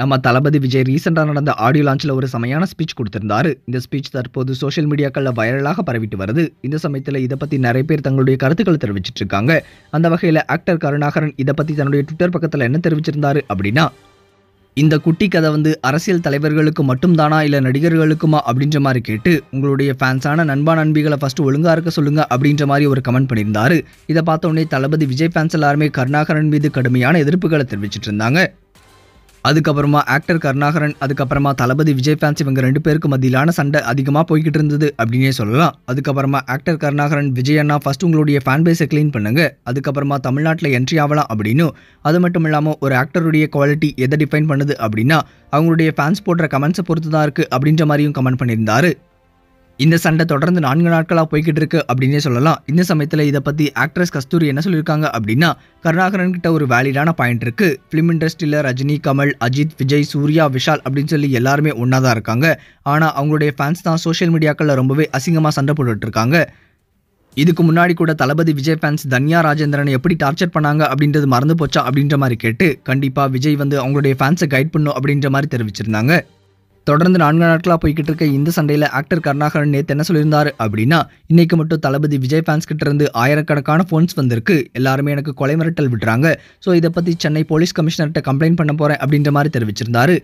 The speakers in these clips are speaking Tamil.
நம்ம தளபதி விஜய் ரீசெண்டாக நடந்த ஆடியோ லான்ச்சில் ஒரு சமையான ஸ்பீச் கொடுத்திருந்தாரு இந்த ஸ்பீச் தற்போது சோஷியல் மீடியாக்களில் வைரலாக பரவிட்டு வருது இந்த சமயத்தில் இதை பற்றி நிறைய பேர் தங்களுடைய கருத்துக்களை தெரிவிச்சிட்டு இருக்காங்க அந்த வகையில் ஆக்டர் கருணாகரன் இதை பற்றி தன்னுடைய ட்விட்டர் பக்கத்தில் என்ன தெரிவிச்சிருந்தாரு அப்படின்னா இந்த குட்டி கதை வந்து அரசியல் தலைவர்களுக்கு மட்டும்தானா இல்லை நடிகர்களுக்குமா அப்படின்ற மாதிரி கேட்டு உங்களுடைய ஃபேன்ஸான நண்பா நண்பிகளை ஃபஸ்ட்டு ஒழுங்காக இருக்க சொல்லுங்கள் அப்படின்ற மாதிரி ஒரு கமெண்ட் பண்ணியிருந்தாரு இதை பார்த்தோன்னே தளபதி விஜய் ஃபேன்ஸ் எல்லாருமே கருணாகரன் மீது கடுமையான எதிர்ப்புகளை தெரிவிச்சிட்டு இருந்தாங்க அதுக்கப்புறமா ஆக்டர் கருணாகரன் அதுக்கப்புறமா தளபதி விஜய் ஃபேன்ஸ் இவங்க ரெண்டு பேருக்கு மத்தியிலான சண்டை அதிகமாக போய்கிட்டு இருந்தது அப்படின்னே சொல்லலாம் அதுக்கப்புறமா ஆக்டர் கருணாகரன் விஜய் அண்ணா ஃபர்ஸ்ட் உங்களுடைய ஃபேன் பேஸை க்ளீன் பண்ணுங்க அதுக்கப்புறமா தமிழ்நாட்டில் என்ட்ரி ஆகலாம் அப்படின்னு அது மட்டும் இல்லாமல் ஒரு ஆக்டருடைய குவாலிட்டி எதை டிஃபைன் பண்ணுது அப்படின்னா அவங்களுடைய ஃபேன்ஸ் போடுற கமெண்ட்ஸை பொறுத்து தான் இருக்குது அப்படின்ற மாதிரியும் கமெண்ட் பண்ணியிருந்தாரு இந்த சண்டை தொடர்ந்து நான்கு நாட்களாக போய்கிட்டு இருக்கு அப்படின்னே சொல்லலாம் இந்த சமயத்தில் இதை பற்றி ஆக்ட்ரஸ் கஸ்தூரி என்ன சொல்லியிருக்காங்க அப்படின்னா கருணாகரன் கிட்ட ஒரு வேலிடான பாயிண்ட் இருக்கு ஃபிலிம் இண்டஸ்ட்ரியில் ரஜினி கமல் அஜித் விஜய் சூர்யா விஷால் அப்படின்னு சொல்லி எல்லாருமே ஒன்றா தான் இருக்காங்க ஆனால் அவங்களுடைய ஃபேன்ஸ் தான் சோஷியல் மீடியாக்களில் ரொம்பவே அசிங்கமாக சண்டை போட்டுட்டு இருக்காங்க இதுக்கு முன்னாடி கூட தளபதி விஜய் ஃபேன்ஸ் தன்யா ராஜேந்திரனை எப்படி டார்ச்சர் பண்ணாங்க அப்படின்றது மறந்து போச்சா அப்படின்ற மாதிரி கேட்டு கண்டிப்பாக விஜய் வந்து அவங்களுடைய ஃபேன்ஸை கைட் பண்ணும் அப்படின்ற மாதிரி தெரிவிச்சிருந்தாங்க தொடர்ந்து நான்கு நாட்களாக போய்கிட்டு இருக்க இந்த சண்டையில் ஆக்டர் கருணாகரன் நேற்று என்ன சொல்லியிருந்தார் அப்படின்னா இன்னைக்கு மட்டும் தளபதி விஜய் ஃபேன்ஸ் கிட்ட இருந்து ஆயிரக்கணக்கான ஃபோன்ஸ் வந்திருக்கு எல்லாருமே எனக்கு கொலை மிரட்டல் விடுறாங்க ஸோ இதை பற்றி சென்னை போலீஸ் கமிஷனர்கிட்ட கம்ப்ளைண்ட் பண்ண போகிறேன் அப்படின்ற மாதிரி தெரிவிச்சிருந்தாரு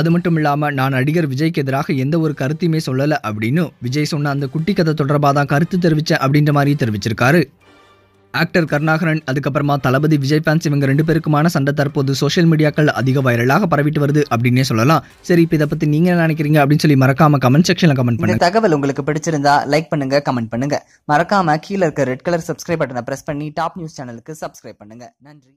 அது மட்டும் இல்லாமல் நான் நடிகர் விஜய்க்கு எதிராக எந்த ஒரு கருத்தையுமே சொல்லலை அப்படின்னு விஜய் சொன்ன அந்த குட்டி கதை தொடர்பாக தான் கருத்து தெரிவித்தேன் அப்படின்ற மாதிரியும் தெரிவிச்சிருக்காரு ஆக்டர் கருணாகரன் அதுக்கப்புறமா தளபதி விஜய் ஃபேன்ஸ் இவங்க ரெண்டு பேருக்குமான சண்டை தற்போது சோஷியல் மீடியாக்கள் அதிக வைரலாக பரவிட்டு வருது அப்படின்னே சொல்லலாம் சரி இப்போ இதை பத்தி நீங்க நினைக்கிறீங்க அப்படின்னு சொல்லி மறக்காம கமெண்ட் செக்ஷன்ல கமெண்ட் பண்ணுங்க தகவல் உங்களுக்கு பிடிச்சிருந்தா லைக் பண்ணுங்க கமெண்ட் பண்ணுங்க மறக்காம கீழே இருக்க ரெட் கலர் சப்ஸ்கிரைப் பட்டனை பிரஸ் பண்ணி டாப் நியூஸ் சேனலுக்கு சப்ஸ்கிரைப் பண்ணுங்க நன்றி